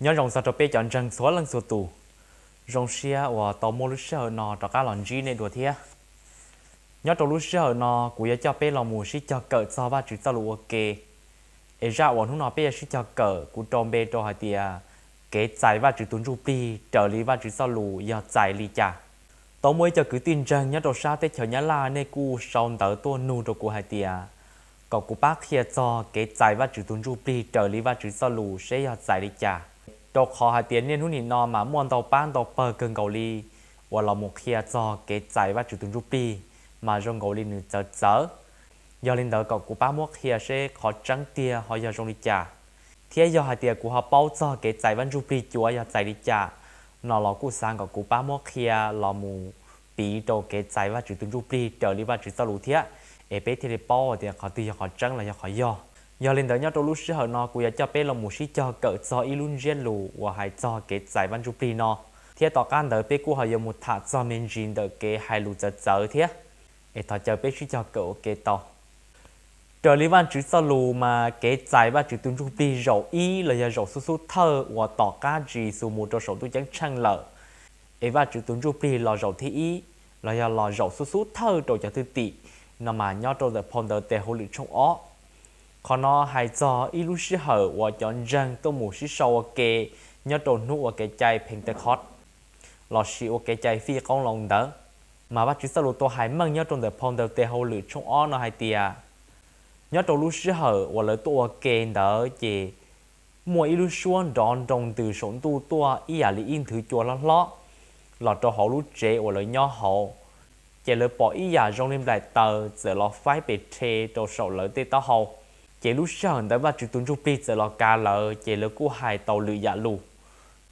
nhớ rồng sao cho bé chọn rằng số lần số tù rồng xe và tàu mua lúc xe nó cho cá lòn gì này đùa thế nhớ tàu lúc xe nó của cho bé lòng mùa sĩ cho cỡ so ba chữ tao lụa kê ấy ra bọn chúng nó bé sĩ cho cỡ của trong bé cho hai tia kế giải ba chữ tuấn rupi trở lý ba chữ sao lù do giải lý chả tàu mới cho cứ tin rằng nhớ tàu sao tết chờ nhớ là nên cu sau tớ tua nu rồi của hai tia còn của bác kia cho kế giải ba chữ tuấn rupi trở lý ba chữ sao lù sẽ do giải lý chả đồ khó hà tiến nên hút nhìn nó mà muôn tàu ban tàu bờ cường cầu ly và là một khi cho cái giải và chủ tướng rupi mà rong cầu ly nữ chớ chớ do lên đỡ cậu của ba mốt khi à, sẽ khó trắng tia họ do rong đi trả thế do hà tia của họ bao cho cái giải văn rupi chúa do giải đi trả nó là cụ sang cậu cụ ba mốt khi là mù bị đồ cái giải và chủ tướng rupi trở đi và chủ sở lũ thế ebe thì bao thì họ tiêu họ trắng là họ do giờ lên tới nhau trong lúc sẽ hở nó của cho bé là một sĩ cho cỡ cho ilun gen lù và hai cho cái giải văn chụp nó thế tỏ can tới bé của họ giờ một thả cho mình riêng được cái hai lù giờ giờ thế để tỏ cho bé sĩ cho cỡ cái tao trở lý văn chữ sao lù mà cái giải văn chữ tuân chụp đi rậu y là giờ rậu su su thơ và tỏ ca gì su một cho sổ tôi chẳng chăng lợ ấy và chữ tuân chụp đi là rậu thi y là giờ là rậu su su thơ rồi cho thứ tị. nằm mà nhau trong giờ ponder tệ hồ lựu trong ó khó 可能还在一路时候，我将人都没是受给，要到努我给在平的 khó，老师我给在非公龙的，mà bác chỉ sau lúc tôi hay mong nhớ nụ lọ con lòng mà nhớ trong đời phong đầu tê hậu lửa trong on nó hay tia nhớ trong lúc xưa hở và lời tôi kèn đỡ gì mua xuân đón đồng từ sống tu tua ý à lý in thứ chùa lót lót lọ cho họ lúc chế và lời nhớ hậu chỉ lời bỏ ý à trong đêm đại tờ giờ lọ phái bị chê trong sầu lời tê tao hậu chế lúc sờn tới ba chữ tuấn trung pli giờ lo cà lợ chế lỡ cú hài tàu lự dạ lù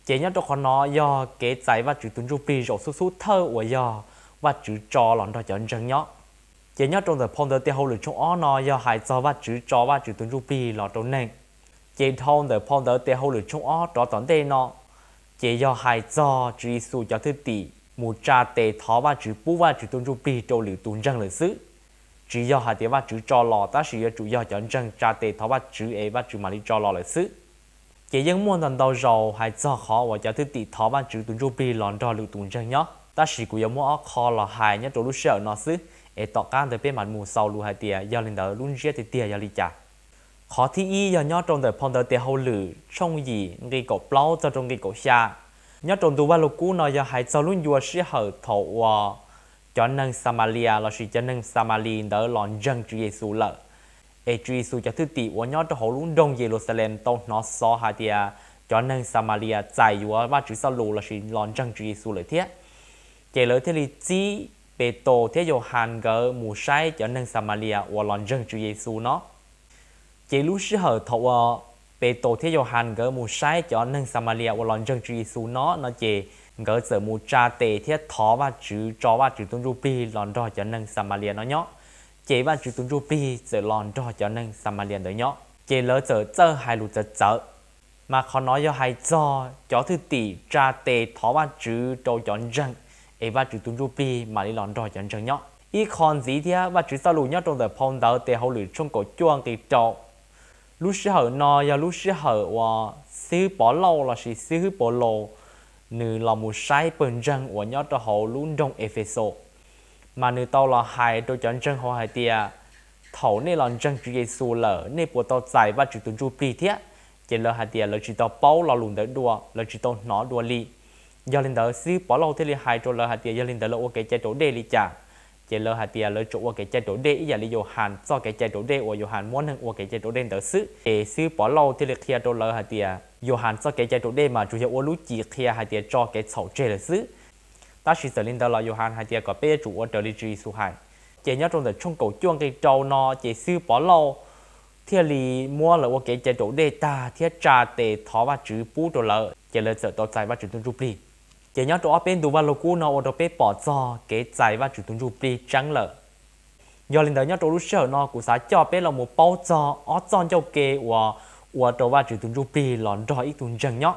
chế nhất cho con nó do kế trái ba chữ tuấn trung pli rổ xuất xuất thơ của do và chữ trò lòn đó chọn chân nhóc chế nhất trong thời phong tơ tiêu hậu lự trong ó nó do hài do ba chữ trò ba chữ tuấn trung pli lò trong nền chế thôn giờ phong tơ tiêu hậu lự trong ó trò tón tê nó chế do hài do chữ su cho thứ tỷ mù cha tê thó ba chữ bú ba chữ tuấn trung pli trâu lự tuấn răng lự xứ chỉ do hạt tiền và chữ cho lò ta sử dụng chủ yếu chọn chân trả tiền thọ và chữ ấy và chữ mà đi cho lò lại xứ chỉ những môn thần đầu rồi hay do khó và cho thứ tỷ thọ và chữ tuần chu bi lòn cho lưu tuần chân nhá ta sử của giống món khó là hai nhất chỗ lúc sợ nó xứ ấy tỏ can tới bên mặt mù sau lưu hai tiền do lên đầu luôn giết thì tiền do lý trả khó thi y do nhớ trong đời phong đời tiền hậu lử trong gì gây cổ plau cho trong gây cổ xa nhớ trong tu ba lục cũ nói do hại sau luôn vua sĩ hở thọ cho nâng Samaria là sự cho nâng Samaria đỡ lòn dân Chúa Giêsu lợ. Ê Chúa Giêsu cho thứ tỷ của nhớ cho hậu lũng đông Jerusalem tông nó so hà tia cho nâng Samaria chạy dùa ba chữ sau lù là sự lòn dân giê Giêsu lợi thiết. kể lợi thế lý chi bê tổ thế dầu hàn gỡ mù sai cho nâng Samaria và lòn dân Chúa Giêsu nó. Kể lúc sư hở thọ bê tổ thế dầu hàn gỡ mù sai cho nâng Samaria và lòn dân Chúa Giêsu nó nó chế gỡ giờ mù cha tề thiết thó và chữ chó và chữ tuân rupi lòn đỏ cho nâng Samaria nó nhó chế và chữ tuân rupi sẽ lòn đỏ cho nâng Samaria đấy nhó chế lỡ giờ giờ hai lụt giờ giờ mà khó nói cho hai cho cho thứ tỷ cha tề thó và chữ trâu cho răng ấy và chữ tuân rupi mà đi lòn đỏ cho răng nhó ý còn gì thì và chữ sao lù nhó trong giờ phong đỡ tề hậu lử trong cổ chuông thì trâu lúc xưa hở no và lúc xưa hở và sư bỏ lâu là sư bỏ lâu nữ là một sai bần răng của nhớ cho họ luôn đông Epheso mà nữ tao là hai đôi chân răng họ hai tia thầu nên là chân Chúa Giêsu lỡ nên bộ tao giải và chủ tụng chú bì thiết chỉ là hai tia là chỉ tao bao là luôn đỡ đùa là chỉ tao nó đùa li do lên đỡ xứ bỏ lâu thế là hai chỗ là hai tia giờ lên đỡ là ok chạy chỗ đề li chả chỉ là hai tia là chỗ ok chạy chỗ đề giờ li vô hàn do cái chạy chỗ đề ở vô hàn muốn hơn ok chạy chỗ đề đỡ xứ để xứ bỏ lâu thế là kia chỗ là hai tia cho Ta 有韩做给家做的嘛，就是我路几天还得找给草这的事。但是这领导了有韩还得个别主我这里注意苏海，这要中的冲狗装给招呢，这是不老。thế li mua là ok chế độ đề ta thiết trà tề thó và chữ bú đồ lợ chế lợi sợ tàu chạy và chữ tuân rụp li chế nhau chỗ bên đủ và lô cú nó ô đồ bê bỏ cho kế chạy và chữ tuân rụp li trắng lợ do lên đó nhau chỗ lúc sợ nó cũng sẽ cho bé là một bao cho ở trong cho kế và 我多话就同住比乱多一顿正药。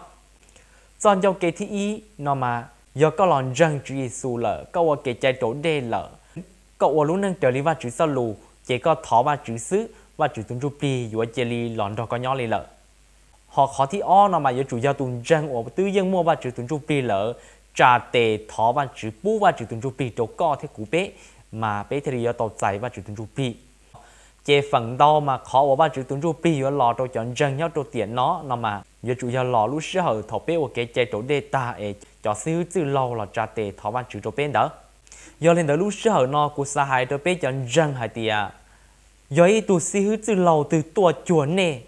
咱要给第一，那么要搞乱正主耶稣了，搞我给在多得了，搞我路能调理话就少路，结果逃话就死，话就同住比我这里乱多个鸟里了。họ khó thi o nó mà yếu chủ giao tùng răng ở tư dân mua ba chữ tùng chú bì trà tề thó ba chữ bú ba chữ tùng chú bì chỗ co thế bé mà bé thì yếu tàu chạy ba chữ tùng chú chế phần đo mà khó bỏ ba chữ tuấn ru pi lò trâu chọn dân nhau trâu tiền nó nó mà giờ chủ giờ lò lúc sửa hở thọ bé ok chế trâu đê ta ấy cho xíu chữ lâu là trả tệ thọ ba chữ trâu bé đó giờ lên đó lúc sửa hở nó của sa hai trâu bé chọn dân hai tia giờ ấy tụ xíu chữ lâu từ tua chuột nè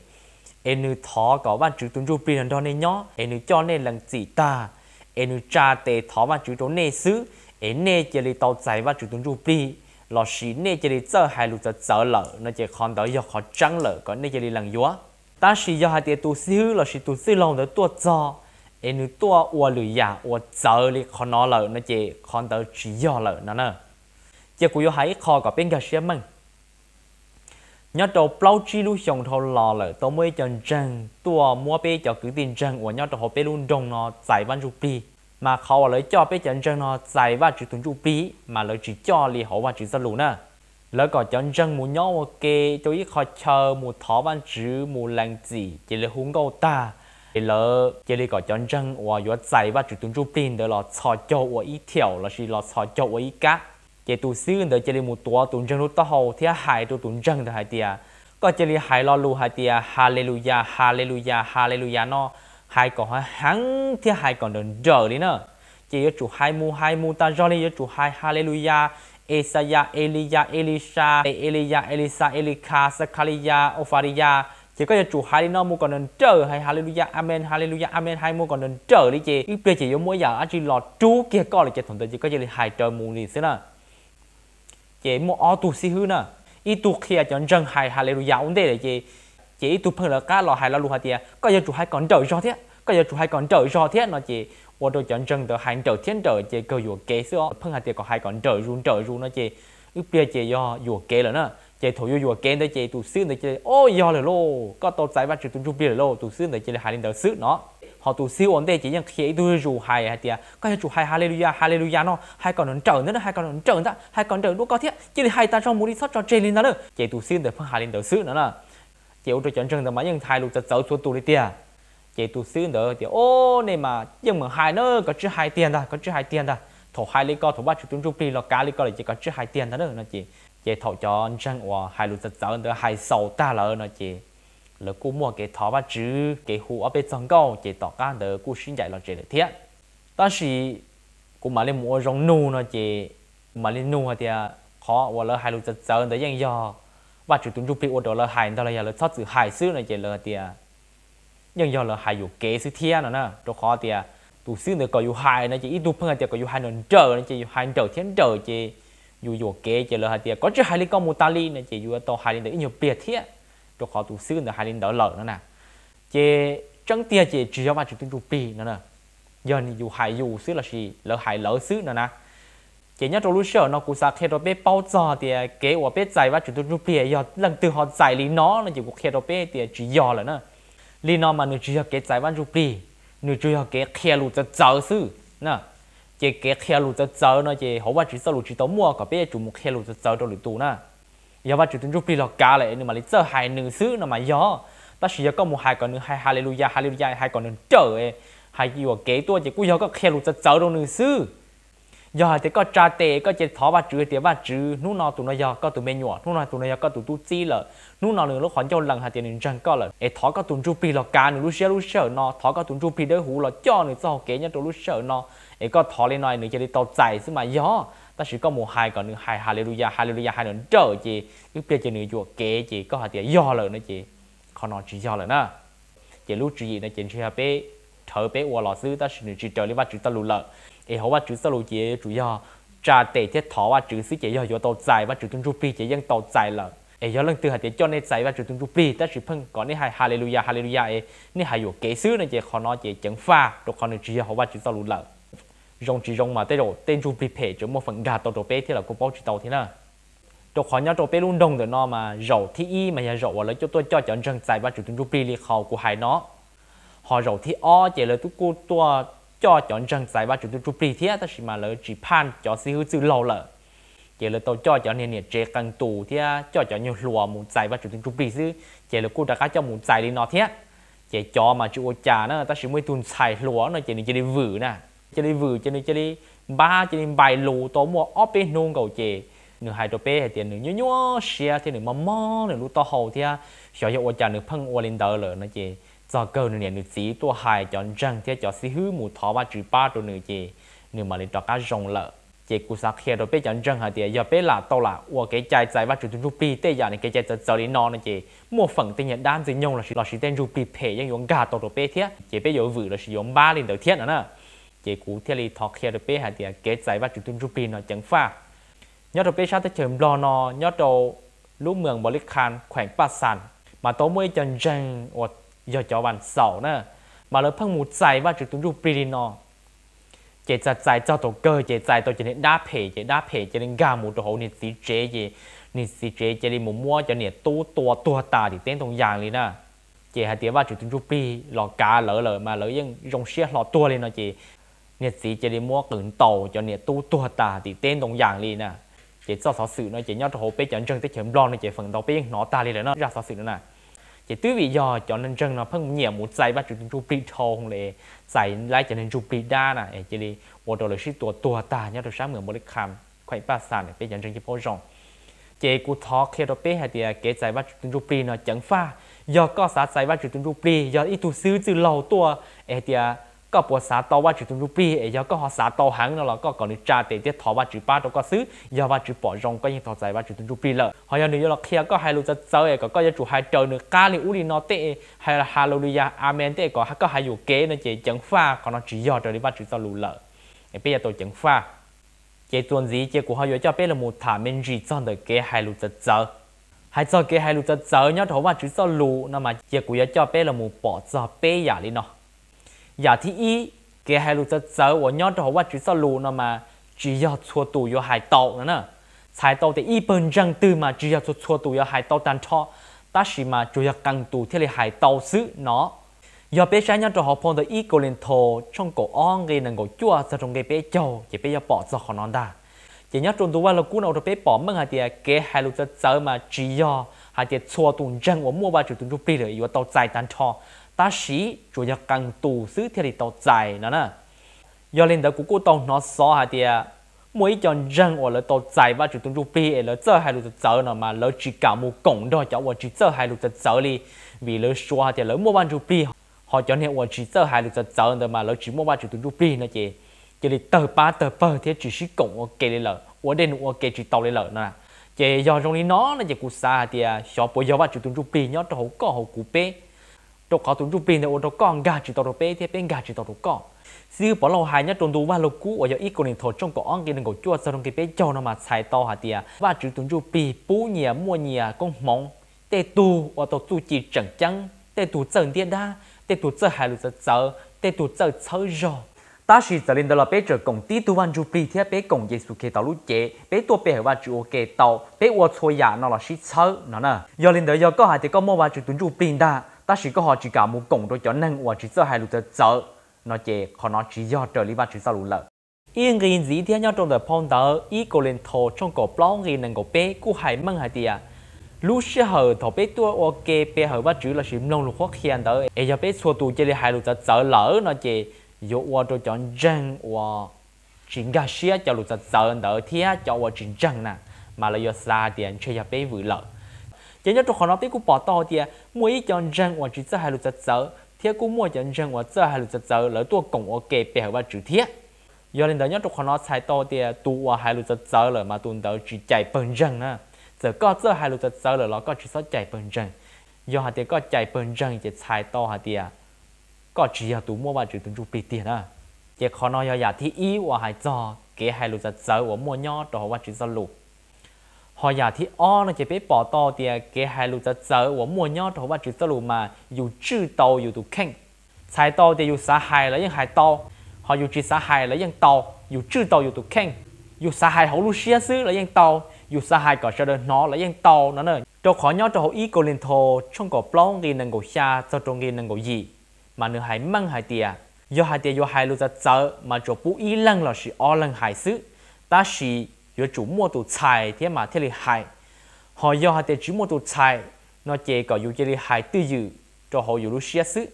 em nữ thọ có ba chữ tuấn ru pi lần đó nên nhó em nữ cho nên lần chỉ ta em nữ trả tệ thọ ba chữ trâu nè xứ em nè chỉ lấy tàu chạy ba chữ tuấn ru pi lò xí nè chỉ đi chơi hai lục chở chở lợ nó chỉ còn tới giờ khó trắng lợ còn nè chỉ đi lần yếu ta xí giờ hai tiệt tu xíu lò xí tu xíu lòng tới tua cho em nữ tua ua lử giả ua chở đi khó nó lợ nó chỉ còn tới chỉ giờ lợ nó nè chỉ cú yếu hãy khó có bên cái xe măng nhớ đầu bao chi lu xong thâu lò lợ tôi mới chân chân tua mua bê cho cứ tiền chân của nhớ đầu họ bê luôn đông nó giải văn chụp bì mà khó lấy cho bây giờ dân nó dài và chữ tuần chú bí mà lấy chữ cho lì họ và chữ dân lũ nè lỡ có dân dân muốn nhau ok cho ý khó chờ muốn thó văn chữ muốn làm gì chỉ là hướng câu ta thì lỡ chỉ là có dân dân và yếu dài và chữ tuần chú bí để là cho cho ý thiểu là chỉ là cho cho ý cá chỉ tu sư để chỉ là một tua tuần dân lúc đó hậu thì hãy tu tuần dân thì hại tiệt có chỉ là hại lo lù hãy tiệt hallelujah hallelujah hallelujah nó no hai còn hai hắn thì hai còn đừng chờ đi nữa chỉ có chủ hai mu hai mu ta rồi đi chủ hai hallelujah Esaya, Elia, Elisha, Elia, Elisa, Elika, Sakalia, ofaria, Chỉ có chủ hai nó mu còn nên chờ, hay hallelujah, amen, hallelujah, amen, hai mu còn nên chờ đi chị. Ít bây chỉ mỗi giờ chỉ lọt chú kia coi là chị thuận tiện chỉ có chỉ là hai trời mù gì thế nè. Chị mua ô tu si hư nè. Ít tu kia chọn dân hai hallelujah ổn thế là chị chỉ tu phơi là cá lò hay là lu hạt tiệt có giờ chủ hai còn trở do thế có giờ chủ hai còn trở do thế nó chỉ ô tô chọn chân được hàng trở thiên trở chỉ cầu dụ kế xưa phơi hạt tiệt còn hai còn trở run trở run nó chỉ ước bia chỉ do dụ kế là nó chỉ thổi dụ dụ kế đó chỉ tu xứ đó chỉ ô do là lô có tổ giải bắt chỉ tu chụp bia là lô tu xứ đó chỉ là hai linh đầu xứ nó họ tu siêu ổn đây chỉ những khi tôi dù hài hạt tiệt có giờ chủ hài hallelujah hallelujah nó hai còn nó trở nữa hai con nó trở ra hai còn trở đua có thiết chỉ là hai ta trong muốn đi sót cho trên linh đó nữa chỉ tu siêu để phương hài linh đầu xứ nữa là chị ô tô chọn chân thì mà nhưng hai lục tật xấu số tù đi tiền chị tù xứ nữa thì ô này mà nhưng mà hai nữa có chữ hai tiền ta có chữ hai tiền ta thổ hai lý co thổ ba chữ tuấn trung pi lo cá lý co là chỉ có chữ hai tiền ta nữa nó chị chị thổ cho chân hòa hai lục tật xấu nữa hai sầu ta lỡ nó chị lỡ cú mua cái thọ ba chữ cái hũ ở bên trong câu chị tỏ cá nữa cú xin dạy là chị được thiết ta chỉ cú mà lên mua rong nu nó chị mà lên nu thì khó và lỡ hai lục tật xấu nữa ยัง do ว่าจุดตุนรูปีอดเราหายเราอย่าเราทอดสื่อหายซื้อในเจเลยเตียยังยอเราหายอยู่เกซื้อเทียนนะตัวคอเตียตูซื้อเนี่ยก็อยู่หายนะจีอีตูเพื่อนเตียก็อยู่หายนนเจอนะจีอยู่หายเจอเทียนเจอจีอยู่อยู่เกเจเลยเตียก็จะหายลิกอมูตาลีนะจีอยู่ตัวหายลินเดียอยู่เปียเทียตัวคอตูซื้อเนี่ยหายลินเดียเหล่านั่นน่ะเจจังเตียเจจีว่าจุดตุนรูปีนั่นน่ะยันอยู่หายอยู่ซื้อละชีเราหายเหล่าซื้อนั่นนะ chỉ nhớ trong lúc sợ nó cũng sao khi đó bé bao giờ thì kế của bé giải và chúng tôi rút bia giờ lần từ họ giải lý nó là chỉ của khi đó bé thì chỉ giờ là nó lý nó mà nó chỉ học kế giải và rút bia nó chỉ học kế khi lúc cho chờ sự nè chỉ kế khi lúc cho chờ nó chỉ họ và chỉ sau lúc chỉ tao mua có bé chủ một khi lúc cho chờ trong lúc tù nè giờ và chúng tôi rút bia là cả lại nhưng mà lý giờ hai nữ sự nó mà giờ ta chỉ có một hai còn nữa hai hallelujah hallelujah hai còn nữa trời hai gì của kế tôi chỉ cũng giờ có khi lúc cho chờ trong nữ sự giờ thì có trà tệ có chỉ thỏ ba chữ thì ba chữ nú nó tụi nó giờ có tụi mẹ nhỏ nú nó tụi nó có tụi tu chi lợ nú nó nữa lúc khoảng cho lần hạt tiền nên chẳng có lợ ế thỏ có tụi chu pi lọ cá nữa lúc sơ lúc sơ nó thọ có tụi chu pi đỡ hú lọ cho nữa sao kế nhá tụi lúc sợ nó ế có thọ lên nói nữa chỉ đi tàu chạy chứ mà gió ta chỉ có một hai còn nữa hai hallelujah hallelujah hai nữa trở chị cứ biết chị nữa chuột kế chị có hạt tiền gió lợ nữa chị còn nó chỉ gió lợ nữa chị lúc chị gì nữa chị chưa bê thở bé qua lọ sư ta chỉ nữa chỉ trở lên ba chữ ta lù lợ thì họ qua chữ sơ lụ chế chủ yếu trả tệ thiết thọ qua chữ sĩ chế yếu yếu tàu dài và chữ tương chụp bì chế dân tàu là ấy yếu lần từ hạt chế cho nên dài và chữ tương chụp ta chỉ phân có nên hai hallelujah hallelujah ấy nên hai yếu kế sứ nên chế họ nói chế chẳng pha rồi còn nên chỉ họ qua chữ sơ lụ là rong chỉ rong mà tới rồi tên chụp bì phê một phần gà tàu tàu thì là cũng bao chữ tàu thế nào tôi khó nhớ tôi biết luôn đồng rồi nó mà rậu thì y mà nhà rậu là cho tôi cho chọn rừng dài và chủ trương chụp bì khẩu của hai nó họ rậu thì o chỉ là tôi cô tôi จอจอนจังใส่ว่าจุดจุดปีเทียตชิมาเลยจีพันจอซีฮือซื้อเราเลยเจเลยโตจอจอนเนี่ยเนี่ยเจกังตูเทียจอจอนยูลัวหมูใส่ว่าจุดจุดปีซื้อเจเลยกูตะก้าเจ้าหมูใส่ลีนอเทียเจจอมาจูโอจานะตชิมวยตุนใส่หลัวนะเจริญเจริญวือนะเจริญวือเจริญเจริญบ้าเจริญใบหลูโตมัวอ้อเป็นนงเก่าเจหนึ่งไฮโดรเปย์เหตียนหนึ่งยั่วเชียเทียนหนึ่งมอมอหนึ่งรูโตเฮาเทียเฉยโอจานหนึ่งพังโอลินเดอร์เลยนะเจ giờ cơ nửa nữ sĩ tua hài cho răng thế cho si hư mù thó ba chữ ba đồ nữ gì nửa mà lên cho cá rồng lợ chị cụ sa kia rồi bé cho răng hà tiệt giờ bé là tao là ua cái trái trái ba chữ tu rupi tê giờ này cái trái trái giờ đi non này chị mua phần tiền nhận đan gì nhung là chỉ là chỉ tên rupi phe yang yong gà tao đồ bé thế chị bé yếu vự là chỉ dùng ba lên đầu thiết nữa nè chị cụ thế li thọ kia rồi bé hà tiệt cái trái ba chữ tu rupi nó chẳng pha nhớ đồ bé sao tới chừng lo nó nhớ đồ lũ mường bolikan khoảng ba sàn mà tao mới cho răng giờ cho bạn sầu nè mà lỡ phăng một giải và trực tướng rụp bì nó chế giải giải cho tổ cơ chế giải tổ cho nên đa phê chế đa phê cho nên gà một tổ hộ nên xí chế gì nên xí chế cho nên một mua cho nên tu tua tua ta thì tên thông dạng đi nè chế hai tiếng và trực tướng rụp bì lọ cá lỡ lỡ mà rong xe lọ tua lên nó chế nên xí chế đi mua cứng tàu cho nên tu tua ta thì tên thông dạng đi nè chế cho sáu sự nó chế nhau tổ hồ bê chẳng chân tới chấm lon nó chế phần tàu bê nó ta đi rồi nó ra sáu sự nữa nè chỉ tứ vì do cho nên chân nó phân nhiều một giây bắt chụp chụp bị thong lệ giải lại cho nên chụp bị đa là chỉ đi một đồ là sĩ tua tua ta nhớ được sáng mười một lịch khám khoai ba sàn để bây giờ chân chỉ phô rộng chỉ cụ thọ khi đó bé hay thì à, kể giải bắt chụp chụp bị nó chẳng pha do có sát giải bắt chụp chụp bị do ít tu sứ từ lâu tua thì à, ก็ปวดสาตว่าจุดรูปีเอยก็หอสาตหังนั่นละก็ก่อนนี้จ่าเตะเดียทอว่าจุดป้าตัวก็ซื้อยาว่าจุดปอจงก็ยังต่อใจว่าจุดรูปีเลยหอยาหนึ่งยาเคลียก็ให้รู้จะเจอเอก็ก็จะจุดให้เจอหนึ่งกาลิอุลินอเตให้ฮาโลลียาอาเมนเตก็ก็ให้อยู่เก๋นั่นเจจังฟ้าก็นอนจุดยอดเจอว่าจุดสรุเลยไอเปียตัวจังฟ้าเจตัวนจีเจกูหอยาเจ้าเป้ละมูถามเมนจีจอนเด็กเก๋ให้รู้จะเจอ还做给还路在走，要头发就走路，那么结果要叫背了木包，做背呀哩喏。giờ thứ y cái hai lũ giờ của nhau cho họ chỉ sao lũ nó mà chỉ yêu chua tù có hai tàu nữa nè sai tàu thì y bên răng tư mà chỉ có chua chua tù có hai tàu tan cho ta chỉ mà chủ có càng tù thì là hai tàu xứ nó giờ bây giờ nhau cho họ phong tới y cô lên thô trong cổ on cái nâng cổ chua sao trong cái bé châu chỉ bây giờ bỏ ra khỏi nó đã chỉ nhớ trong tù là cú nào cho bé bỏ mất hai tia cái hai lũ giờ mà chỉ có, hai tia chua tù răng của mua ba chủ tù chụp đi rồi yêu tàu dài tan cho ta sĩ chủ nhật càng tù xứ thì tàu dài nữa nè do lên đó của cô tàu nó xó hả thì mỗi chọn răng ở lỡ tàu dài và chủ tung chụp ở lỡ chơi hai lượt chơi nào mà lỡ chỉ cả một cổng đó cháu và chỉ chơi hai lượt chơi đi vì lỡ xóa thì lỡ mua bán chụp bì họ cho nên và chỉ chơi hai lượt chơi rồi mà lỡ chỉ mua bán chủ tung chụp bì nữa chị chỉ là tờ ba tờ bờ thì chỉ sĩ cổng ở lên lỡ ở đây ok chỉ tàu lên lỡ nè chị do trong lý nó là chị cụ xa thì xóa bồi do bán chủ tung chụp bì nhớ cho có hậu cụ bê cho có tụi rụp bên ô tô con gà chỉ tàu đồ bé thì bên gà chỉ tàu đồ con sư bỏ lâu hai nhất trốn đủ ba lô cũ ở giờ ít còn nên thoại trong cổ ăn cái đừng có chua sau trong cái bé cho nó mà xài to hà tiệt và chữ tụi rụp bì bú nhìa mua nhìa con mong tê tu ô tổ tu chỉ chẳng chăng tê tu chân điện đa tê tu chẳng hai lô chẳng chở tê tu chẳng chở rồi ta chỉ trở lên đó là bé trở công tí tu văn rụp bì thì bé cổng giê xu kê tàu lũ chế bé tua bé và chữ ô kê bé ô thôi giả dạ, nó là sĩ chở nó nè giờ lên đó giờ có hai thì có mua và chữ tụi rụp bì đa ta chỉ có họ chỉ cả một cổng đôi cho năng và chỉ sợ hai lục tờ chợ nó chè họ nó chỉ do trở lý và chỉ sao lũ lợ yên cái gì thì nhau trong đời phong tờ ý cổ lên thổ trong cổ plong gì năng cổ bé cú hải măng hải tiệt lúc xưa hở thổ bé tua ok bé hở bắt chữ là chỉ mông lục khoác hiền tờ ấy bé xua tù chơi hai lục tờ chợ lỡ nó chè yo đôi cho răng wa chính gà xia cho lục tờ chợ tờ thia cho wa chính răng nè mà là do xa tiền chơi giờ bé vui lợ 今天做河南地区报道的，每一张人我只在还路在走，天古每张人我在还路在走，来多共我给别个主题。有人在今做河南菜刀的，多我还路在走了嘛，多到只 chạy 本人啊，这个这还路在走了，老个只说 chạy 本人，有下的个 chạy 本人的菜刀下的，个只要多么吧，只等住别点啊。这河南要也第一，我还做，给还路在走，我莫鸟到我只说路。họ giả thì o nó chỉ biết bỏ to thì à, cái hai lũ tớ tớ của mua nhau thấu và chữ tớ lũ mà dù chữ to dù tụ khen sai to thì dù xã hài là những hài to họ dù chữ xã hài là những to dù chữ to dù tụ khen dù xã hài hậu lũ xia xứ là những to dù xã hài có sợ đơn nó là những to nó nữa cho khó nhau cho hậu ý cô lên thô trong cổ plong ghi nâng cổ xa cho trong ghi nâng cổ gì mà nữ hài măng hài tìa do hài tìa do hài lũ tớ tớ mà cho bú ý lăng là sự o lăng hài xứ ta sĩ 有主摸到菜，天嘛天里海，họ do họ để chủ mua đồ 菜, nó chỉ có dùng chỉ là hải tự cho họ dùng xia xứ.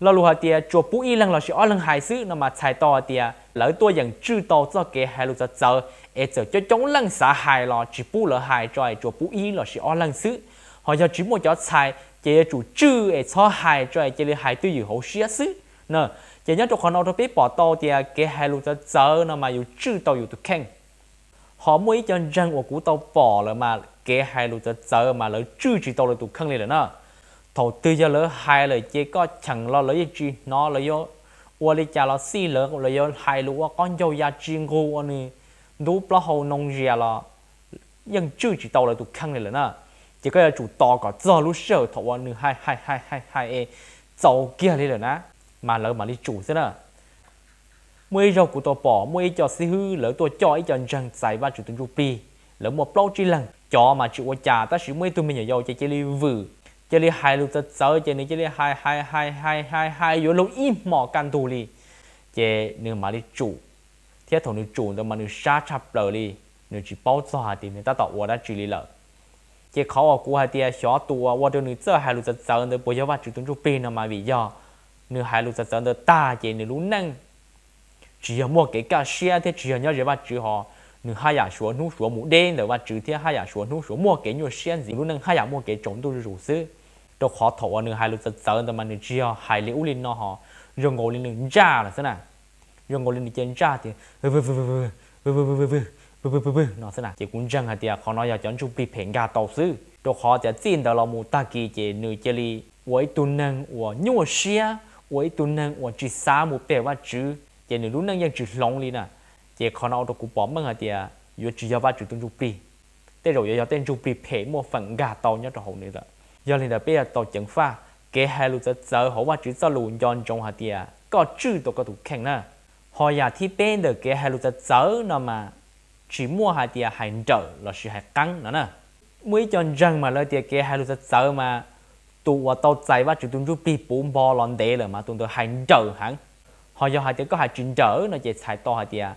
Lo lúc họ để cho bù y lần là ở lần hải xứ, nó mà 菜 to thì lỡ tôi dần chữ to cho cái hải lúc cho chờ, để chờ cho chống lần xã hải là chỉ bù lỡ hải cho ai cho bù là sẽ ở lần xứ. Họ do chỉ mua cho 菜，chỉ chủ chữ để cho hải cho ai chỉ là hải họ xia xứ. Nè, chỉ nhớ cho con nó biết bỏ to thì cái hai lúc cho chờ, nó mà dùng chữ to dùng được khen họ mới cho rằng của cụ tàu bỏ là mà kẻ hai lũ tớ giờ mà lỡ chưa chỉ tàu là tụ khăn lên nữa thầu tư cho lỡ hai lời chỉ có chẳng lo lỡ gì nó lỡ yo ua đi chả lo xí lỡ lỡ yo hai lũ con dâu gia chuyên gu anh đủ bao hậu nông gì là nhưng chưa chỉ tàu là tụ khăn lên nữa chỉ có chủ to có giờ lũ sợ thầu anh hai hai hai hai hai e giàu kia lên nữa mà lỡ mà đi chủ thế nào mui rau của tôi bỏ mui cho si hư lỡ tôi cho ấy cho rằng xài ba chủ tướng rupi lỡ một lâu chỉ lần cho mà chịu qua trà ta sử mui tôi mình nhờ dầu chơi chơi li vử chơi li hai lúc ta sợ chơi này chơi li hai hai hai hai hai hai rồi lâu im mỏ can tù li chơi nửa mà đi chủ thế thổ nửa chủ đó mà nửa sa chập lỡ li nửa chỉ bao giờ thì tiền ta tạo qua đã chỉ li lỡ chơi khó ở cua hạt tiền à, xóa tua qua à, đôi nửa sợ hai lúc ta sợ nửa bây giờ ba chủ tướng rupi nó mà bị do nửa hai lúc ta sợ nửa ta chơi nửa lúc năng chỉ là một cái cả xe thì chỉ là nhớ ba chữ họ nâng hai nhà số nút số mũ đen rồi ba chữ thì hai nhà số nút số một cái nhiều xe gì luôn nâng hai nhà một cái chống tôi rủ sư đồ khó thổ nâng hai lúc sờ sợ tầm mà nâng chỉ là hai liễu lên nó họ rồi ngồi lên nâng ra là thế nào rồi ngồi lên trên ra thì vư vư vư vư vư vư vư vư bư bư bư bư nó thế nào chỉ cũng chẳng hay tiệt khó nói giờ chọn chung bị phèn gà tàu sư đồ khó tiệt xin đó là mù ta kỳ chỉ nửa chỉ li với tu năng của nhiều xe với tu năng của chỉ xa một bề và chữ chị nữ rú năng dân chữ long li nè chị khó nào đâu cũng bỏ mang hả chị vừa chỉ giao ba chữ tương thế rồi giờ tên chụp bì phê phần gà tàu nhớ cho hậu nữa giờ liền là bây giờ tàu chẳng pha cái hai lúc giờ giờ hậu ba chữ giờ luôn dọn trong hả chị có chữ đâu có tụ khen nè họ giờ thì bên được cái hai lúc giờ giờ mà chỉ mua hả chị hành trợ là sự hạt nữa mới chọn rằng mà lời tiệt cái hai lúc giờ giờ mà tụ và tàu chạy ba chữ tương chụp bì bò lon đế rồi mà tụi tôi hành trợ hẳn họ do họ chỉ có hai chuyển trở nó chỉ xài to hai tia à.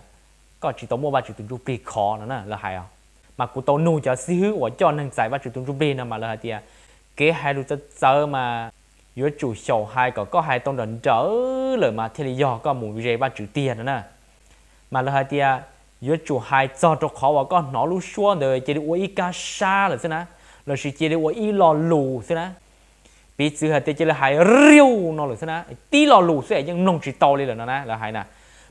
có chỉ tổ mua ba triệu tiền rupee khó nữa nè là hai à mà cụ tổ nuôi cho xí hữu của cho nên xài ba triệu tiền rupee nè mà là hai tia à. kế hai lúa tớ mà giữa chủ sầu hai có có hai tông đần trở lời mà thì do có mùi rê ba triệu tiền nữa nè mà là hai tia à, giữa chủ hai cho cho khó và có nó lúa xuân đời chỉ được uy cá xa rồi thế nè rồi chỉ chỉ được uy lò lù thế nè bị sự hạt tê chỉ là hay riu nó rồi thế na tí lò lù sẽ nhưng nông chỉ to lên rồi nó na là hay nè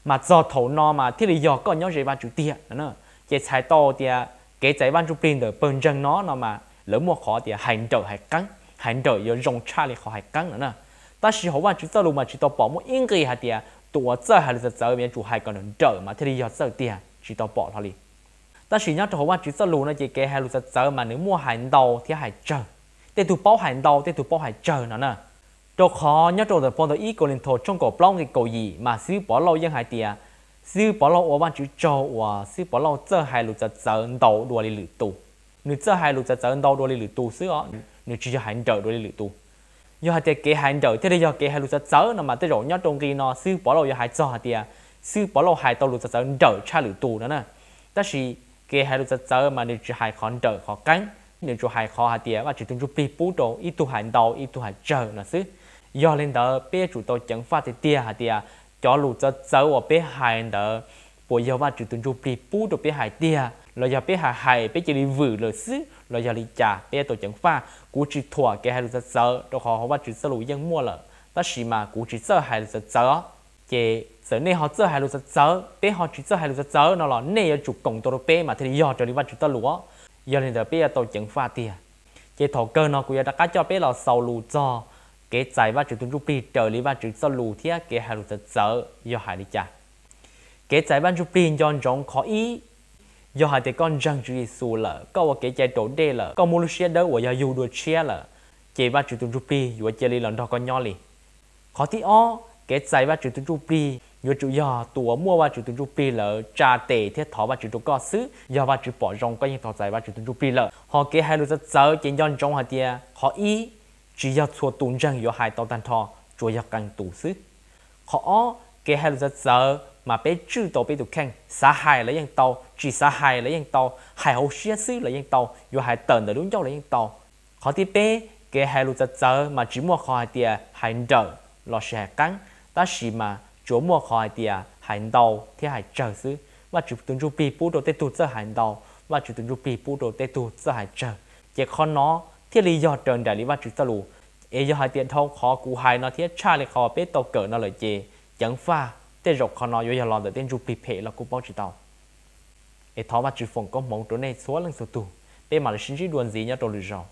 mà do thổ no mà thì là do con nhớ gì ban chủ tia nó chỉ trái to thì cái trái ban chủ pin rồi bền chân nó nó mà lỡ mua khó thì hành trợ hay cắn hành trợ do rong cha thì khó hay cắn nữa nè ta sử hậu ban chủ tơ lù mà chỉ to bỏ một yên cái hạt tia tổ tơ hay là tơ bên chủ hay còn trợ mà thì là do tơ tia chỉ to bỏ thôi đi ta sử chỉ cho hậu ban chủ tơ lù nó chỉ cái hay là tơ mà nếu mua hành đầu thì hay trợ tên tụ bảo hành đầu tên tụ bảo hành chờ nữa nè cho khó nhất rồi phong đầu ý cổ linh thổ trong cổ long cái cổ gì mà sư bỏ lâu dân hải tiệt sư bỏ lâu ở ban chữ cho và sư bỏ lâu chơi hai lục giờ giờ đầu đùa đi lử tu nếu chơi hai lục giờ giờ đầu đùa đi lử tu sư ó nếu chỉ hành trở đùa đi lử tu do hai tiệt kế hành trở thế đây do kế hai lục giờ giờ nó mà tới rồi nhất trong kia nó sư bỏ lâu do hải cho hải tiệt sư bỏ lâu hải tàu lục giờ giờ trở cha lử tu nữa nè, đó là kế hai lục giờ giờ mà nếu chỉ hải khó trở khó cánh nên chú hai khó hà tiệt và chú từng chú bị bù đồ ít tu hành đầu ít tu hành chờ là xứ do lên đó bé chú tôi chẳng phát thì tiệt hà tiệt cho lụt cho cháu ở bé hai đó bộ giờ và chú từng chú bị bù đồ bé hai tiệt là giờ bé hai hai bé chỉ đi vử là xứ là giờ đi trả bé tôi chẳng phát cú chú thua cái hai lụt cho cháu đồ họ họ và chỉ sợ lụt dân mua là ta chỉ mà cú chú sợ hai lụt cho cháu chế sở này họ chơi hai lúa chơi bé họ chỉ chơi hai lúa chơi nó là này chủ cộng đồ bé mà thì do cho đi vào chú ta lúa giờ thì đợi bây giờ tổ chức pha tiền chế thổ cơ nó cũng đã cắt cho bây giờ sau lù cho cái giải và chữ tuân chụp đi trở lý và chữ sau lù thiết cái hai lù thật sợ do hai đi cha cái giải và chụp đi cho trong khó ý do hai thì con răng chữ xù lợ câu cái chạy đổ đê lợ câu mua lúc xe đỡ của giờ dù đuổi xe lợ chế và chữ tuân chụp đi dù chế lý lần đó con nhỏ lì khó thì o cái giải và chữ tuân chụp nhớ chủ yò tua mua và chủ tuân chú pi lợ trà tệ thiết thọ và chủ chú có xứ yò và chú bỏ rong có những thọ giải và chủ tuân chú pi lợ họ kế hai lô rất sợ chỉ nhon trong hạt tia họ ý chỉ yò thua tuân rằng yò hai tàu tan thọ chủ yò càng tù xứ họ kế hai lô rất sợ mà bé chữ tàu bé tụ khen xã hài lấy dân tàu chỉ xã hài lấy dân tàu hài hậu xuyên xứ lấy dân tàu yò hai tần ở đúng nhau lấy dân tàu họ thì bé kế hai lô rất sợ mà chỉ mua họ hạt tia hai đỡ lo sẽ cắn ta chỉ mà 琢磨开啲行道，啲係做事，我就等住被捕到啲做行道，我就等住被捕到啲做行做，亦可能啲理由正大你我就得路，而要係電通可估係那啲差力可俾到腳那類嘢，影化啲肉可能有人浪到啲住被皮啦，估包知道。而他我就放個網到你所能做到，俾埋你先至亂字一道理上。